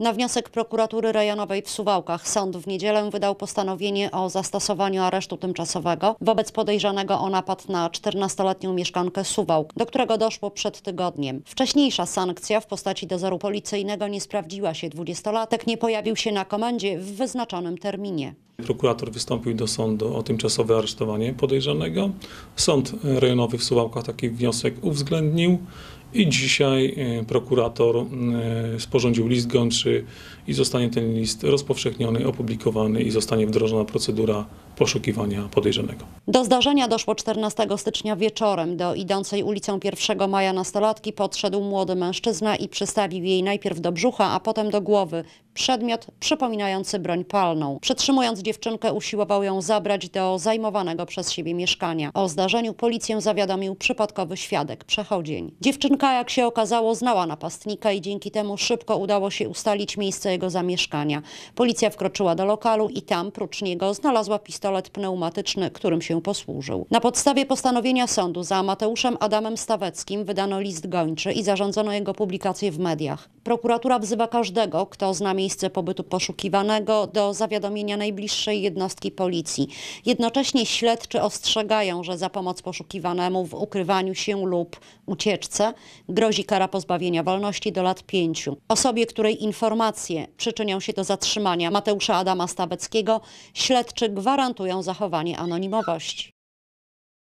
Na wniosek prokuratury rejonowej w Suwałkach sąd w niedzielę wydał postanowienie o zastosowaniu aresztu tymczasowego wobec podejrzanego o napad na 14-letnią mieszkankę Suwałk, do którego doszło przed tygodniem. Wcześniejsza sankcja w postaci dozoru policyjnego nie sprawdziła się. 20-latek nie pojawił się na komendzie w wyznaczonym terminie. Prokurator wystąpił do sądu o tymczasowe aresztowanie podejrzanego. Sąd rejonowy w Suwałkach taki wniosek uwzględnił i dzisiaj e, prokurator e, sporządził list gończy i zostanie ten list rozpowszechniony, opublikowany i zostanie wdrożona procedura poszukiwania podejrzanego. Do zdarzenia doszło 14 stycznia wieczorem. Do idącej ulicą 1 maja nastolatki podszedł młody mężczyzna i przystawił jej najpierw do brzucha, a potem do głowy przedmiot przypominający broń palną. Przetrzymując dziewczynkę usiłował ją zabrać do zajmowanego przez siebie mieszkania. O zdarzeniu policję zawiadomił przypadkowy świadek, przechodzień. Dziewczynka, jak się okazało, znała napastnika i dzięki temu szybko udało się ustalić miejsce jego zamieszkania. Policja wkroczyła do lokalu i tam, prócz niego, znalazła pistolet pneumatyczny, którym się posłużył. Na podstawie postanowienia sądu za Mateuszem Adamem Staweckim wydano list gończy i zarządzono jego publikację w mediach. Prokuratura wzywa każdego, kto z miejsce pobytu poszukiwanego do zawiadomienia najbliższej jednostki policji. Jednocześnie śledczy ostrzegają, że za pomoc poszukiwanemu w ukrywaniu się lub ucieczce grozi kara pozbawienia wolności do lat pięciu. Osobie, której informacje przyczynią się do zatrzymania Mateusza Adama Stabeckiego, śledczy gwarantują zachowanie anonimowości.